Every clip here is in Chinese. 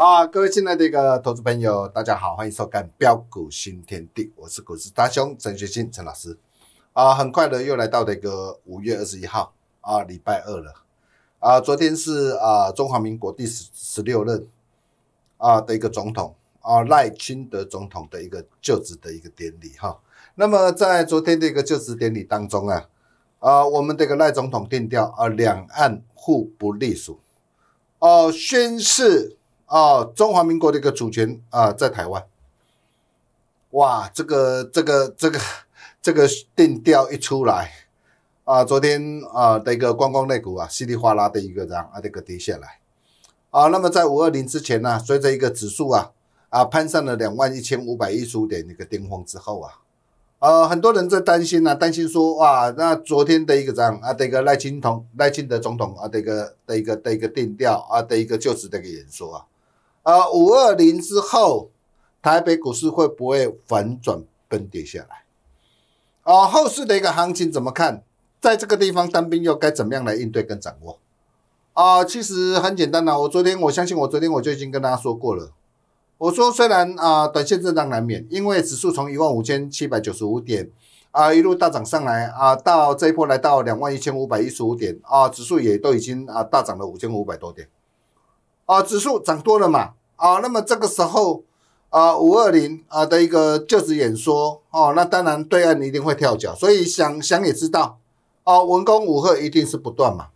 啊，各位亲爱的一个投资朋友，大家好，欢迎收看《标股新天地》，我是股市大兄陈学兴陈老师。啊，很快的又来到的一个五月二十一号啊，礼拜二了。啊，昨天是啊中华民国第十十六任啊的一个总统啊赖清德总统的一个就职的一个典礼哈。那么在昨天的一个就职典礼当中啊，啊我们这个赖总统定调啊两岸互不隶属哦宣誓。哦，中华民国的一个主权啊，在台湾，哇，这个这个这个这个定调一出来，啊，昨天啊的一个观光类股啊，稀里哗啦的一个涨啊，这个跌下来，啊，那么在五二零之前呢，随着一个指数啊啊攀上了两万一千五百一十点一个巅峰之后啊，呃，很多人在担心呢，担心说哇，那昨天的一个涨啊，这个赖清同赖清德总统啊的一个的一个的一个定调啊的一个就职的一个演说啊。啊，五二零之后，台北股市会不会反转崩跌下来？啊，后市的一个行情怎么看？在这个地方，单兵又该怎么样来应对跟掌握？啊，其实很简单呐。我昨天，我相信我昨天我就已经跟大家说过了。我说，虽然啊，短线震荡难免，因为指数从一万五千七百九十五点啊一路大涨上来啊，到这一波来到两万一千五百一十五点啊，指数也都已经啊大涨了五千五百多点啊，指数涨多了嘛。啊，那么这个时候啊，五二零啊的一个就职演说哦，那当然对岸一定会跳脚，所以想想也知道，哦，文攻武赫一定是不断嘛，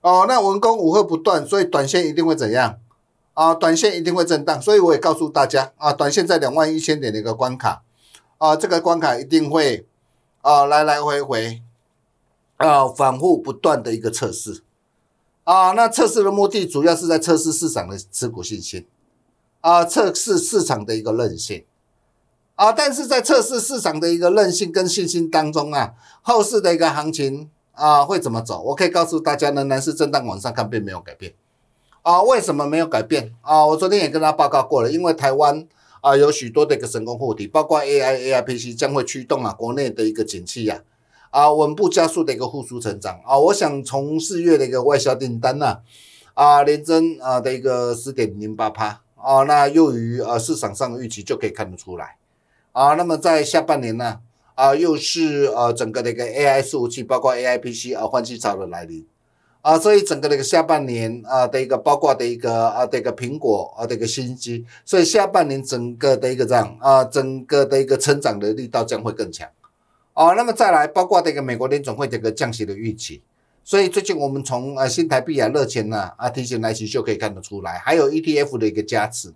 哦，那文攻武赫不断，所以短线一定会怎样啊？短线一定会震荡，所以我也告诉大家啊，短线在两万一千点的一个关卡啊，这个关卡一定会啊来来回回啊反复不断的一个测试啊，那测试的目的主要是在测试市场的持股信心。啊，测试市场的一个韧性啊，但是在测试市场的一个韧性跟信心当中啊，后市的一个行情啊会怎么走？我可以告诉大家呢，仍是震荡往上看，并没有改变啊。为什么没有改变啊？我昨天也跟他报告过了，因为台湾啊有许多的一个成功护体，包括 AI、AIPC 将会驱动啊国内的一个景气呀，啊稳步加速的一个复苏成长啊。我想从四月的一个外销订单呢，啊连增啊的一个四点零八帕。哦，那又于呃市场上的预期就可以看得出来，啊，那么在下半年呢，啊，又是呃整个的一个 AI 服务器，包括 AIPC 啊换机潮的来临，啊，所以整个的一个下半年啊的一个包括的一个啊的一个苹果啊的一个新机，所以下半年整个的一个这样啊整个的一个成长的力道将会更强，啊，那么再来包括的一个美国联总会的一个降息的预期。所以最近我们从呃新台币啊热钱呐啊提前来袭就可以看得出来，还有 ETF 的一个加持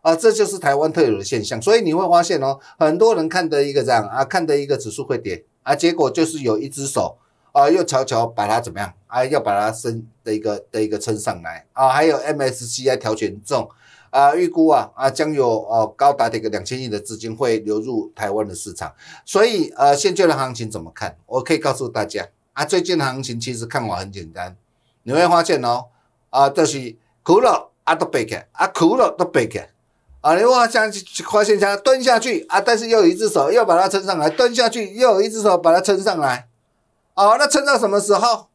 啊，这就是台湾特有的现象。所以你会发现哦，很多人看的一个这样啊，看的一个指数会跌啊，结果就是有一只手啊，又悄悄把它怎么样啊，要把它升的一个的一个撑上来啊，还有 MSCI 调权重啊，预估啊啊将有哦高达的一个两千亿的资金会流入台湾的市场。所以呃，现在的行情怎么看？我可以告诉大家。啊，最近行情其实看法很简单，你会发现哦，啊，就是苦了啊都背给，啊苦了都背给，啊你话想发现想蹲下去啊，但是又有一只手又把它撑上来，蹲下去又有一只手把它撑上来，哦，那撑到什么时候？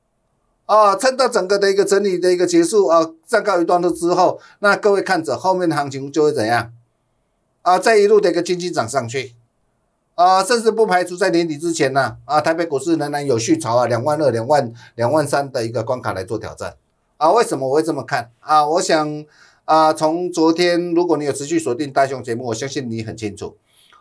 哦，撑到整个的一个整理的一个结束啊，站告一段落之后，那各位看着后面的行情就会怎样？啊，这一路的一个经济涨上去。啊，甚至不排除在年底之前呢，啊，台北股市仍然有续潮啊，两万二、两万、两万三的一个关卡来做挑战啊。为什么我会这么看啊？我想啊，从昨天，如果你有持续锁定大熊节目，我相信你很清楚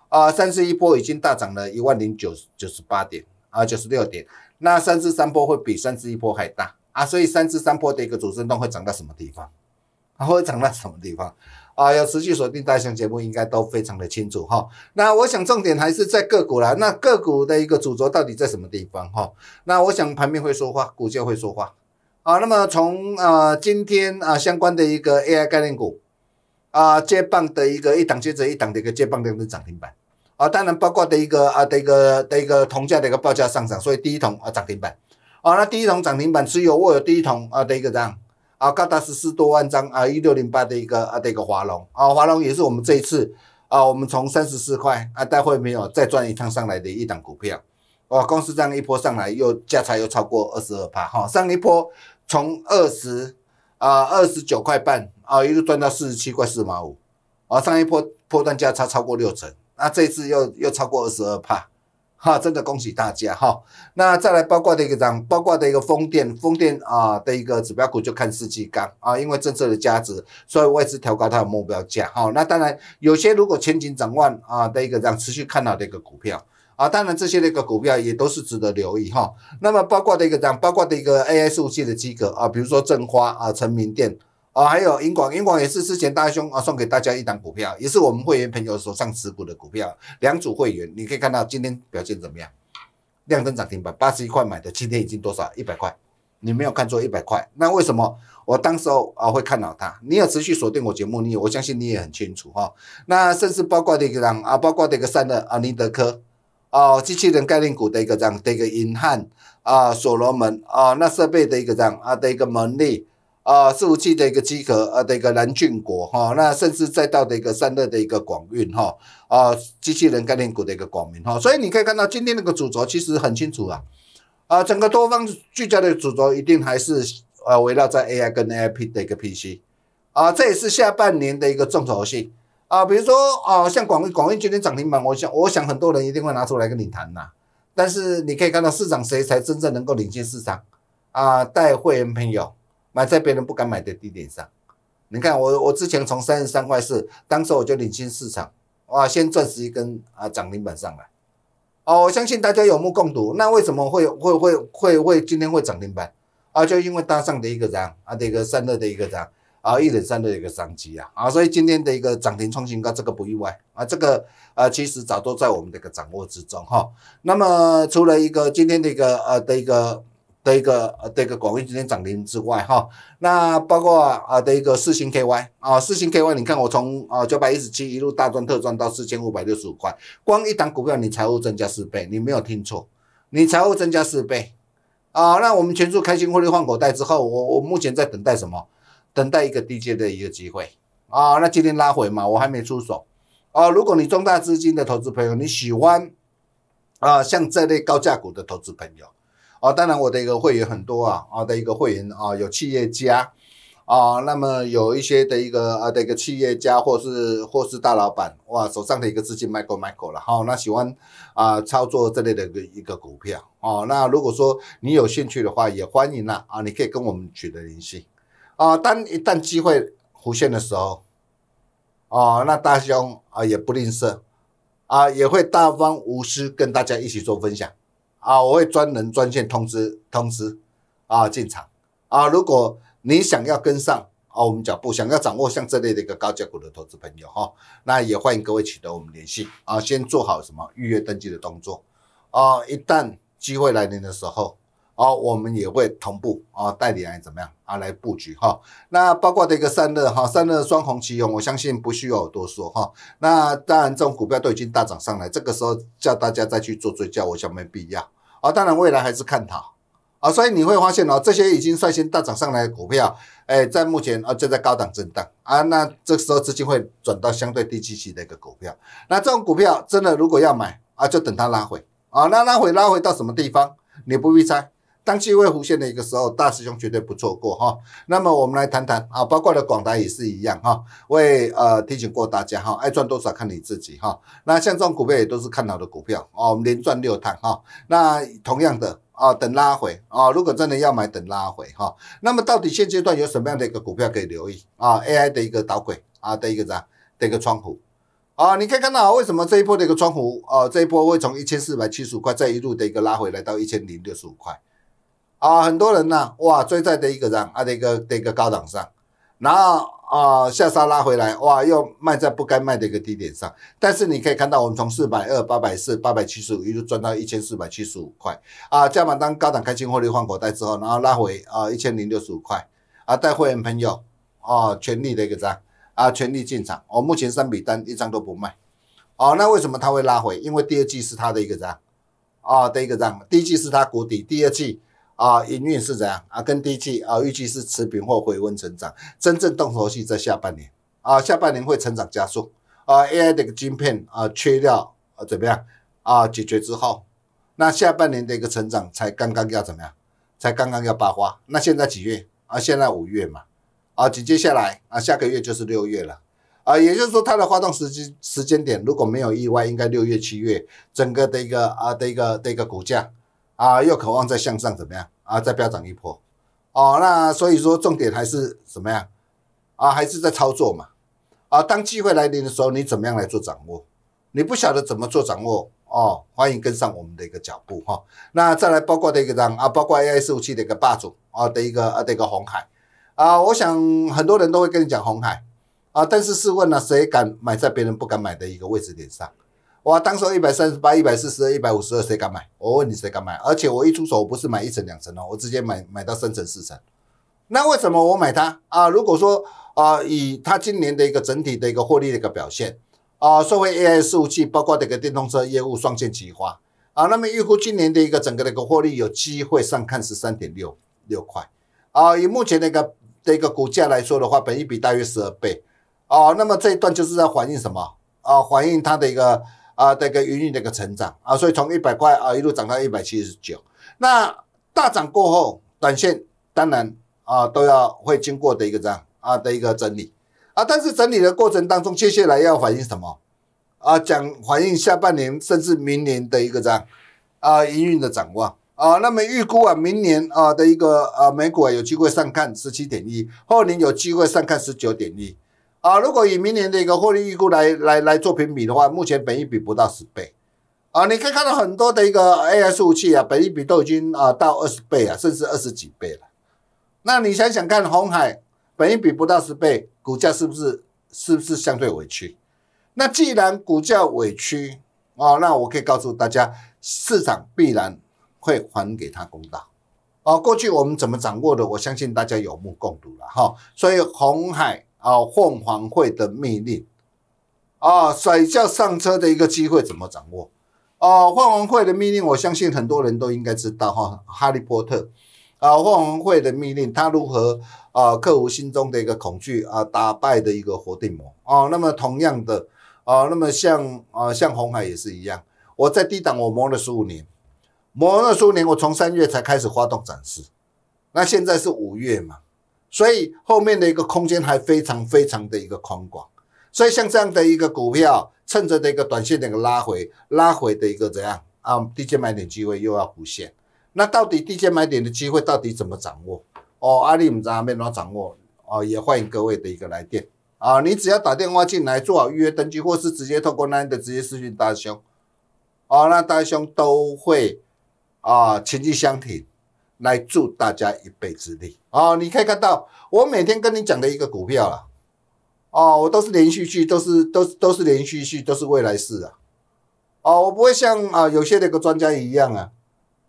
啊。三十一波已经大涨了一万零九九十八点啊，九十六点。那三支三波会比三支一波还大啊，所以三支三波的一个主升浪会涨到什么地方？啊，会涨到什么地方？啊，要持续锁定大象节目，应该都非常的清楚哈。那我想重点还是在个股啦，那个股的一个主轴到底在什么地方哈？那我想盘面会说话，股价会说话。啊，那么从呃今天啊相关的一个 AI 概念股啊，接棒的一个一档接着一档的一个接棒的一个涨停板啊，当然包括的一个啊的一个的一个铜价的一个报价上涨，所以第一桶啊涨停板啊，那第一桶涨停板只有握有第一桶啊的一个这样啊，高达十四多万张啊，一六零八的一个啊的一个华龙啊，华龙也是我们这一次啊，我们从三十四块啊，待会没有再赚一趟上来的一档股票，哇，公司这样一波上来又价差又超过二十二帕哈，上一波从二十啊二十九块半啊一路赚到四十七块四毛五，啊，上一波波段价差超过六成，那这一次又又超过二十二帕。哈，真的恭喜大家哈！那再来包括的一个涨，包括的一个风电，风电啊的一个指标股就看四季刚啊，因为政策的加值，所以我也调高它的目标价哈。那当然有些如果前景展望啊的一个这样持续看到的一个股票啊，当然这些的一个股票也都是值得留意哈。那么包括的一个样，包括的一个 AI 数据的机构啊，比如说正华啊、成明电。啊，还有银广，银广也是之前大兄啊送给大家一档股票，也是我们会员朋友手上持股的股票。两组会员，你可以看到今天表现怎么样？量增涨停板，八十一块买的，今天已经多少？一百块，你没有看错，一百块。那为什么我当时候啊会看好它？你有持续锁定我节目，你我相信你也很清楚哈。那甚至包括的一个让啊，包括的一个三的啊，尼德科哦，机器人概念股的一个这样，的一个银汉啊，所罗门啊，那设备的一个这样啊的一个门力。啊，伺服器的一个机壳，呃，的一个蓝俊国哈，那甚至再到的一个三乐的一个广运哈，啊，机器人概念股的一个广明哈，所以你可以看到今天那个主轴其实很清楚啊，啊，整个多方聚焦的主轴一定还是呃围绕在 AI 跟 AIP 的一个 PC，啊，这也是下半年的一个重头戏啊，比如说啊，像广广运今天涨停板，我想我想很多人一定会拿出来跟你谈呐，但是你可以看到市场谁才真正能够领先市场啊，带会员朋友。买在别人不敢买的低点上，你看我我之前从三十三块四，当时我就领先市场，哇，先赚十一根啊涨停板上来。哦，我相信大家有目共睹。那为什么会会会会会今天会涨停板啊？就因为搭上的一个涨啊的一个散热的一个涨啊一冷散热的一个商机啊啊，所以今天的一个涨停创新高，这个不意外啊，这个呃其实早都在我们的一个掌握之中哈。那么除了一个今天的一个呃的一个。的一个呃，的一个广义真金涨停之外哈，那包括啊的一个四星 KY 啊，四星 KY，你看我从啊九百一十七一路大赚特赚到四千五百六十五块，光一档股票你财务增加四倍，你没有听错，你财务增加四倍啊。那我们全数开心获利换口袋之后，我我目前在等待什么？等待一个低阶的一个机会啊。那今天拉回嘛，我还没出手啊。如果你重大资金的投资朋友，你喜欢啊像这类高价股的投资朋友。啊，当然我的一个会员很多啊，啊的一个会员啊，有企业家，啊，那么有一些的一个啊的一个企业家或是或是大老板，哇，手上的一个资金 h 够 e 够了，好，那喜欢啊操作这类的一个一个股票，哦，那如果说你有兴趣的话，也欢迎啊，啊，你可以跟我们取得联系，啊，当一旦机会浮现的时候，哦，那大兄啊也不吝啬，啊，也会大方无私跟大家一起做分享。啊，我会专人专线通知通知啊进场啊！如果你想要跟上啊我们脚步，想要掌握像这类的一个高价股的投资朋友哈，那也欢迎各位取得我们联系啊！先做好什么预约登记的动作啊！一旦机会来临的时候啊，我们也会同步啊，代理人怎么样啊来布局哈？那包括的一个散热哈，散热双红旗勇，我相信不需要我多说哈。那当然，这种股票都已经大涨上来，这个时候叫大家再去做追加，我想没必要。啊，当然未来还是看它，啊，所以你会发现哦，这些已经率先大涨上来的股票，哎，在目前啊正在高档震荡啊，那这时候资金会转到相对低周期的一个股票，那这种股票真的如果要买啊，就等它拉回，啊，那拉回拉回到什么地方，你不必猜。当机会弧线的一个时候，大师兄绝对不错过哈。那么我们来谈谈啊，包括了广达也是一样哈。我也呃提醒过大家哈，爱赚多少看你自己哈。那像这种股票也都是看好的股票哦，我们连赚六趟哈。那同样的啊，等拉回啊，如果真的要买，等拉回哈。那么到底现阶段有什么样的一个股票可以留意啊？AI 的一个导轨啊的一个啥的一个窗户啊？你可以看到啊，为什么这一波的一个窗户啊，这一波会从一千四百七十五块再一路的一个拉回来到一千零六十五块？啊，很多人呢，哇，追在的一个涨啊的一个的一个高档上，然后啊下杀拉回来，哇，又卖在不该卖的一个低点上。但是你可以看到，我们从四百二、八百四、八百七十五，一路赚到一千四百七十五块啊！加满单高档开进货率换口袋之后，然后拉回啊一千零六十五块啊！带会员朋友啊，全力的一个涨啊，全力进场。我目前三笔单一张都不卖啊。那为什么他会拉回？因为第二季是他的一个涨啊的一个涨，第一季是他谷底，第二季。啊，营运是怎样啊？跟第一季啊，预计是持平或回温成长。真正动手戏在下半年啊，下半年会成长加速啊。AI 的一个晶片啊，缺料啊怎么样啊？解决之后，那下半年的一个成长才刚刚要怎么样？才刚刚要爆发。那现在几月啊？现在五月嘛。啊，紧接下来啊，下个月就是六月了啊。也就是说，它的发动时机时间点，如果没有意外，应该六月、七月整个的一个啊的一个的一个股价。啊，又渴望再向上怎么样啊？再飙涨一波，哦，那所以说重点还是怎么样啊？还是在操作嘛？啊，当机会来临的时候，你怎么样来做掌握？你不晓得怎么做掌握哦？欢迎跟上我们的一个脚步哈。那再来包括的一个让啊，包括 AI 服务器的一个霸主啊的一个啊的一个红海啊，我想很多人都会跟你讲红海啊，但是试问呢，谁敢买在别人不敢买的一个位置点上？哇，当时一百三十八、一百四十二、一百五十二，谁敢买？我问你谁敢买？而且我一出手，我不是买一层两层哦，我直接买买到三层四层。那为什么我买它啊？如果说啊，以它今年的一个整体的一个获利的一个表现啊，作为 AI 服务器包括这个电动车业务双线激发啊，那么预估今年的一个整个的一个获利有机会上看是三点六六块啊，以目前的一个的一个股价来说的话，本一比大约十二倍啊。那么这一段就是在反映什么啊？反映它的一个。啊，这个营运的一个成长啊，所以从一百块啊一路涨到一百七十九。那大涨过后，短线当然啊都要会经过的一个这样啊的一个整理啊，但是整理的过程当中，接下来要反映什么啊？讲反映下半年甚至明年的一个这样啊营运的展望啊。那么预估啊，明年啊的一个呃美股啊有机会上看十七点一，后年有机会上看十九点一。啊，如果以明年的一个获利预估来来来做评比的话，目前本益比不到十倍，啊，你可以看到很多的一个 A S 武器啊，本益比都已经啊到二十倍啊，甚至二十几倍了。那你想想看，红海本益比不到十倍，股价是不是是不是相对委屈？那既然股价委屈，啊，那我可以告诉大家，市场必然会还给他公道。啊，过去我们怎么掌握的，我相信大家有目共睹了哈。所以红海。啊，凤凰会的命令啊，甩轿上车的一个机会怎么掌握？啊，凤凰会的命令，我相信很多人都应该知道哈，《哈利波特》啊，凤凰会的命令，他如何啊克服心中的一个恐惧啊，打败的一个伏地魔啊。那么同样的啊，那么像啊，像红海也是一样，我在低档我磨了十五年，磨了十五年，我从三月才开始发动展示，那现在是五月嘛。所以后面的一个空间还非常非常的一个宽广，所以像这样的一个股票，趁着这个短线的一个拉回，拉回的一个怎样啊？低阶买点机会又要浮现。那到底低阶买点的机会到底怎么掌握？哦，阿力我们在阿妹哪掌握？哦，也欢迎各位的一个来电啊！你只要打电话进来做好预约登记，或是直接透过 LINE 的直接私讯大兄，哦，那大兄都会啊，情绪相挺。来助大家一臂之力啊！你可以看到，我每天跟你讲的一个股票了，哦，我都是连续剧，都是都是都是连续剧，都是未来式啊！哦，我不会像啊有些那个专家一样啊，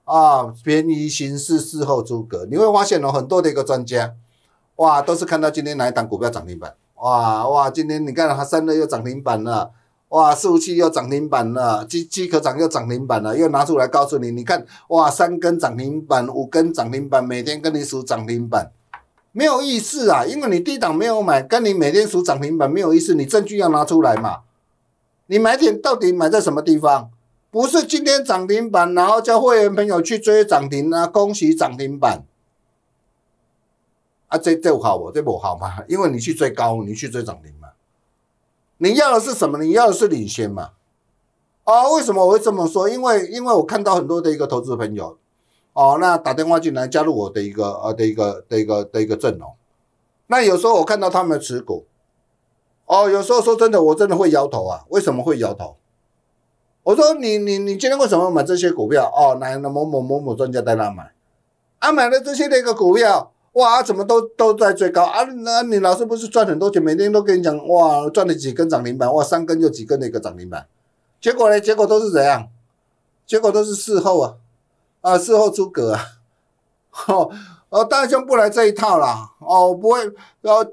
啊，便宜行事，事后诸葛。你会发现哦，很多的一个专家，哇，都是看到今天哪一档股票涨停板，哇哇，今天你看它三日又涨停板了。哇，四五七又涨停板了，机机壳涨又涨停板了，又拿出来告诉你，你看，哇，三根涨停板，五根涨停板，每天跟你数涨停板，没有意思啊，因为你低档没有买，跟你每天数涨停板没有意思，你证据要拿出来嘛，你买点到底买在什么地方？不是今天涨停板，然后叫会员朋友去追涨停啊，恭喜涨停板，啊，这这不好，这不好嘛，因为你去追高，你去追涨停嘛。你要的是什么？你要的是领先嘛？啊，为什么我会这么说？因为，因为我看到很多的一个投资朋友，哦，那打电话进来加入我的一个呃的一个的一个的一个阵容。那有时候我看到他们持股，哦，有时候说真的，我真的会摇头啊。为什么会摇头？我说你你你今天为什么买这些股票？哦，来了某某某某专家带他买，啊，买了这些的一个股票。哇，怎么都都在最高啊？那你老师不是赚很多钱，每天都跟你讲哇，赚了几根涨停板，哇，三根就几根的一个涨停板，结果呢？结果都是怎样？结果都是事后啊，啊，事后诸葛啊。哦，大兄不来这一套啦，哦，不会，然后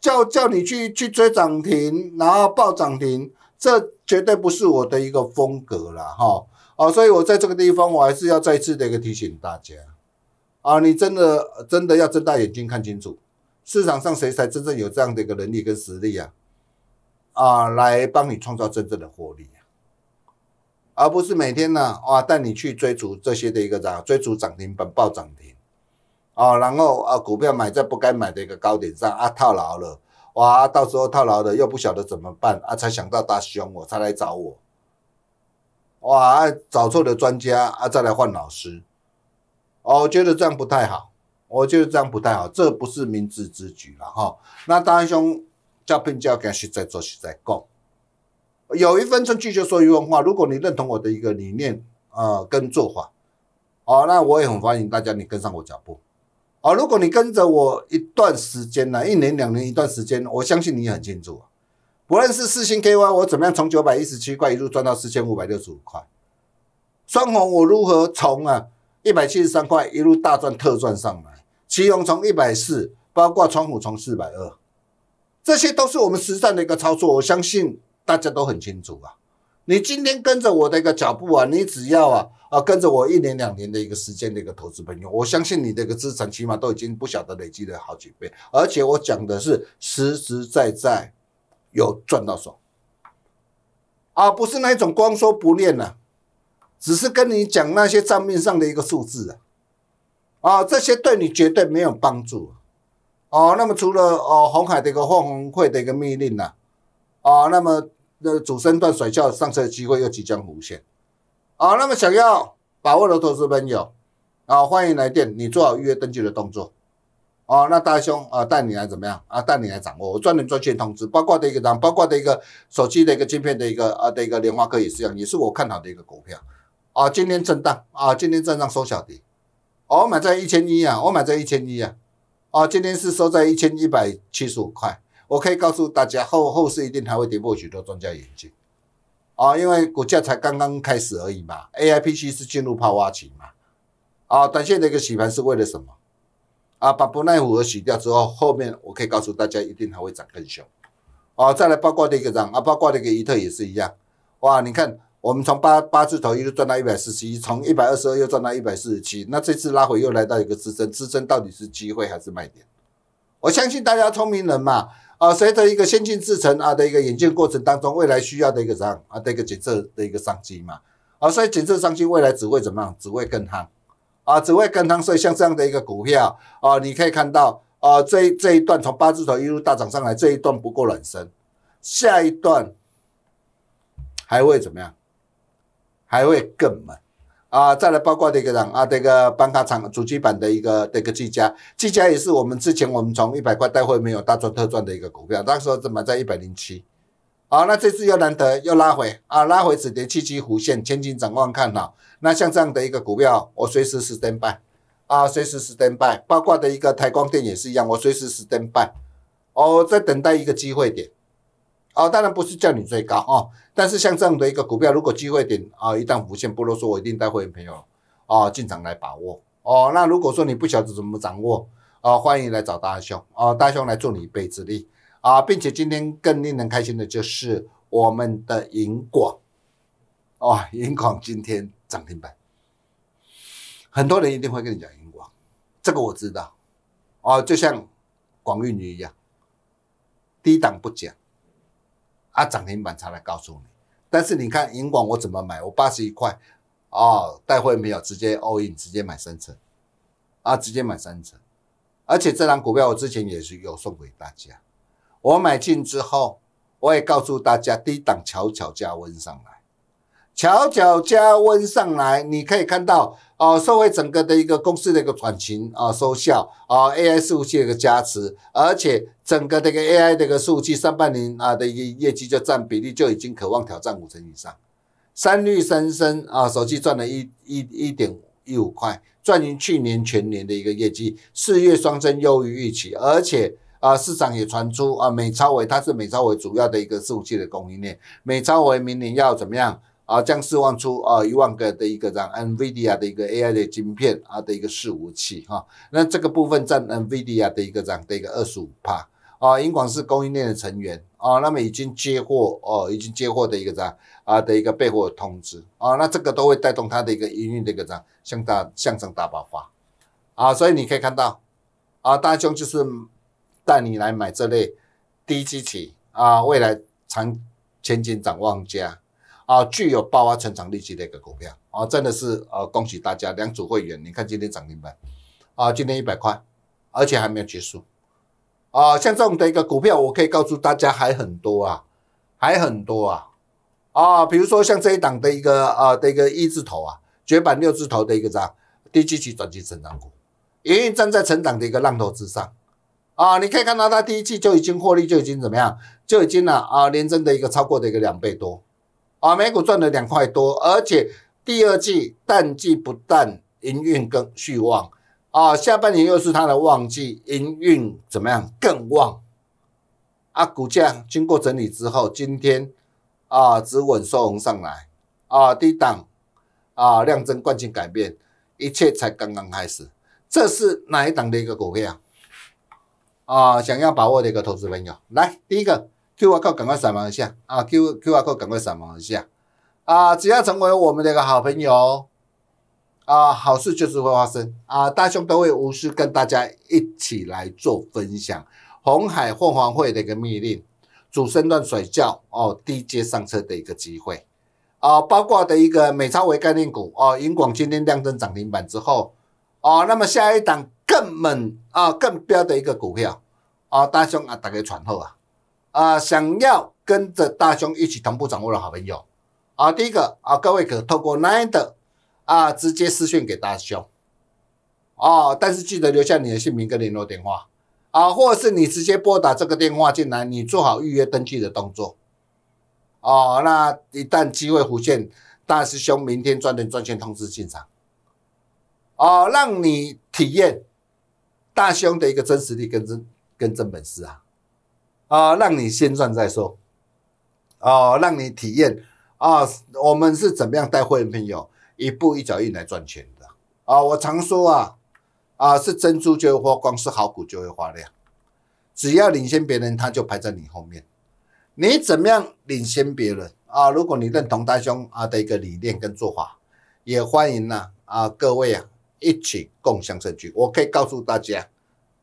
叫叫你去去追涨停，然后报涨停，这绝对不是我的一个风格了哈。啊，所以我在这个地方，我还是要再次的一个提醒大家。啊，你真的真的要睁大眼睛看清楚，市场上谁才真正有这样的一个能力跟实力啊？啊，来帮你创造真正的获利，而不是每天呢哇带你去追逐这些的一个涨，追逐涨停、本报涨停，啊，然后啊股票买在不该买的一个高点上啊套牢了，哇，到时候套牢了又不晓得怎么办啊，才想到打凶我才来找我，哇，找错了专家啊，再来换老师。哦，我觉得这样不太好，我觉得这样不太好，这不是明智之举了哈。那大兄，教片叫感他去做去再供，有一分钟拒绝说一句话。如果你认同我的一个理念，呃，跟做法，哦，那我也很欢迎大家你跟上我脚步。哦，如果你跟着我一段时间了，一年两年一段时间，我相信你也很清楚，不论是四星 K Y，我怎么样从九百一十七块一路赚到四千五百六十五块，双红我如何从啊？一百七十三块，一路大赚特赚上来。奇隆从一百四，包括窗户从四百二，这些都是我们实战的一个操作。我相信大家都很清楚啊。你今天跟着我的一个脚步啊，你只要啊啊跟着我一年两年的一个时间的一个投资朋友，我相信你的一个资产起码都已经不晓得累积了好几倍。而且我讲的是实实在在有赚到手，而不是那一种光说不练啊。只是跟你讲那些账面上的一个数字啊，啊，这些对你绝对没有帮助，哦。那么除了哦，红海的一个混宏会的一个命令呢，啊，那么的主升段甩轿上车的机会又即将浮现，啊，那么想要把握的投资朋友，啊，欢迎来电，你做好预约登记的动作，哦，那大兄啊，带你来怎么样啊，带你来掌握，我专人专线通知，包括的一个涨，包括的一个手机的一个芯片的一个啊的一个联花科也是一样，也是我看好的一个股票。啊，今天震荡啊，今天震荡收小底，我买在一千一啊，我买在一千一啊，啊，今天是收在一千一百七十五块，我可以告诉大家，后后市一定还会跌破许多专家眼镜，啊，因为股价才刚刚开始而已嘛，AIPC 是进入泡压期嘛，啊，短线的一个洗盘是为了什么？啊，把不耐腐的洗掉之后，后面我可以告诉大家，一定还会涨更凶，啊，再来包括的一个涨，啊，包括的一个伊特也是一样，哇，你看。我们从八八字头一路赚到一百四十一，从一百二十二又赚到一百四十七，那这次拉回又来到一个支撑，支撑到底是机会还是卖点？我相信大家聪明人嘛，啊，随着一个先进制成啊的一个引进过程当中，未来需要的一个样啊的一个检测的一个商机嘛，啊，所以检测商机未来只会怎么样？只会更夯，啊，只会更夯。所以像这样的一个股票啊，你可以看到啊，这这一段从八字头一路大涨上来，这一段不够暖身，下一段还会怎么样？还会更猛。啊，再来包括这个个啊，这个板卡厂、主机板的一个、这个技嘉，技嘉也是我们之前我们从一百块带货没有大赚特赚的一个股票，那时候怎么在一百零七。好，那这次又难得又拉回啊，拉回止跌七七弧线，前景展望看好。那像这样的一个股票，我随时是 d b y 啊，随时是 d b y 包括的一个台光电也是一样，我随时是 d b y 哦，在等待一个机会点。哦，当然不是叫你追高哦，但是像这样的一个股票，如果机会点啊，一旦浮现，不如说，我一定带会员朋友啊进场来把握哦。那如果说你不晓得怎么掌握啊，欢迎来找大兄啊，大兄来做你一臂之力啊，并且今天更令人开心的就是我们的银广哦，银广今天涨停板，很多人一定会跟你讲银广，这个我知道哦，就像广运你一样，低档不讲。啊，涨停板才来告诉你。但是你看银广我怎么买？我八十一块，哦，带会没有，直接 all in，直接买三成，啊，直接买三成。而且这张股票我之前也是有送给大家。我买进之后，我也告诉大家，低档悄悄加温上来。巧巧加温上来，你可以看到哦，社会整个的一个公司的一个转型啊，收效啊，AI 服务器的一个加持，而且整个这个 AI 的一个数据上半年啊的一个业绩就占比例就已经渴望挑战五成以上。三绿三升啊，手机赚了一一一点一五块，赚赢去年全年的一个业绩。四月双升优于预期，而且啊，市场也传出啊，美超伟它是美超伟主要的一个服务器的供应链，美超伟明年要怎么样？啊，将释放出啊一万个的一个样 n v i d i a 的一个 AI 的晶片啊的一个服务器哈，那这个部分占 NVIDIA 的一个样的一个二十五帕啊，英广是供应链的成员啊，那么已经接货哦，已经接货的一个样啊的一个备货通知啊，那这个都会带动它的一个营运的一个样，向大向上大爆发啊，所以你可以看到啊，大兄就是带你来买这类低基企啊，未来长前景展望家。啊，具有爆发成长力绩的一个股票啊，真的是呃，恭喜大家，两组会员，你看今天涨停板，啊，今天一百块，而且还没有结束，啊，像这种的一个股票，我可以告诉大家还很多啊，还很多啊，啊，比如说像这一档的一个啊的一个一字头啊，绝版六字头的一个涨，低一期短期成长股，隐隐站在成长的一个浪头之上，啊，你可以看到它第一季就已经获利，就已经怎么样，就已经了啊，连增的一个超过的一个两倍多。啊，美股赚了两块多，而且第二季淡季不淡，营运更续旺。啊，下半年又是它的旺季，营运怎么样更旺？啊，股价经过整理之后，今天啊止稳收红上来，啊低档，啊量增，惯性改变，一切才刚刚开始。这是哪一档的一个股票？啊，想要把握的一个投资朋友，来第一个。Q 啊，哥，赶快扫忙一下啊！Q Q 阿哥，赶快扫忙一下啊！只要成为我们的一个好朋友啊，好事就是会发生啊！大雄都会无私跟大家一起来做分享。红海凤凰会的一个密令，主升段甩教哦，低阶上车的一个机会啊，包括的一个美超为概念股哦，银广今天亮灯涨停板之后哦，那么下一档更猛啊、更彪的一个股票哦，大雄啊，大家传后啊。啊，想要跟着大兄一起同步掌握的好朋友啊，第一个啊，各位可透过 n i n e 的啊，直接私讯给大兄哦，但是记得留下你的姓名跟联络电话啊，或者是你直接拨打这个电话进来，你做好预约登记的动作哦。那一旦机会浮现，大师兄明天专电专线通知进场哦，让你体验大兄的一个真实力跟真跟真本事啊。啊，让你先赚再说，哦，让你体验啊，我们是怎么样带会员朋友一步一脚印来赚钱的啊？我常说啊，啊，是珍珠就会发光，是好股就会发亮，只要领先别人，他就排在你后面。你怎么样领先别人啊？如果你认同大兄啊的一个理念跟做法，也欢迎呢啊各位啊一起共享证据。我可以告诉大家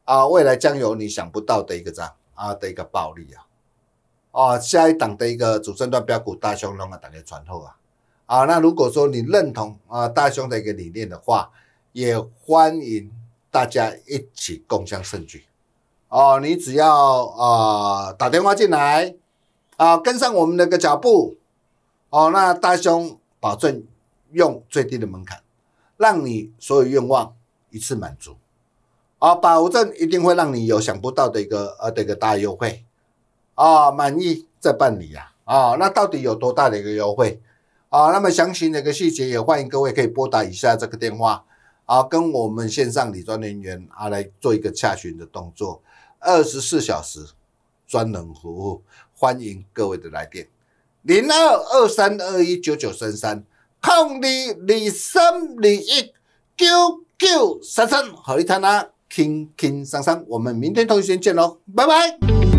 啊，未来将有你想不到的一个账。啊的一个暴利啊，哦，下一档的一个主升段标股大雄龙啊，大家传透啊，啊，那如果说你认同啊大雄的一个理念的话，也欢迎大家一起共享胜局，哦，你只要啊打电话进来，啊跟上我们那个脚步，哦，那大胸保证用最低的门槛，让你所有愿望一次满足。啊，保证一定会让你有想不到的一个呃，这个大优惠，啊，满意再办理呀，啊，那到底有多大的一个优惠？啊，那么详情的一个细节也欢迎各位可以拨打以下这个电话，啊，跟我们线上理专人员啊来做一个洽询的动作，二十四小时专人服务，欢迎各位的来电，零二二三二一九九三三，空二二三二一九九三三，好，你谈啊。k 轻松松。k 我们明天同一时间见喽，拜拜。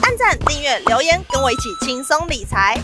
按赞、订阅、留言，跟我一起轻松理财。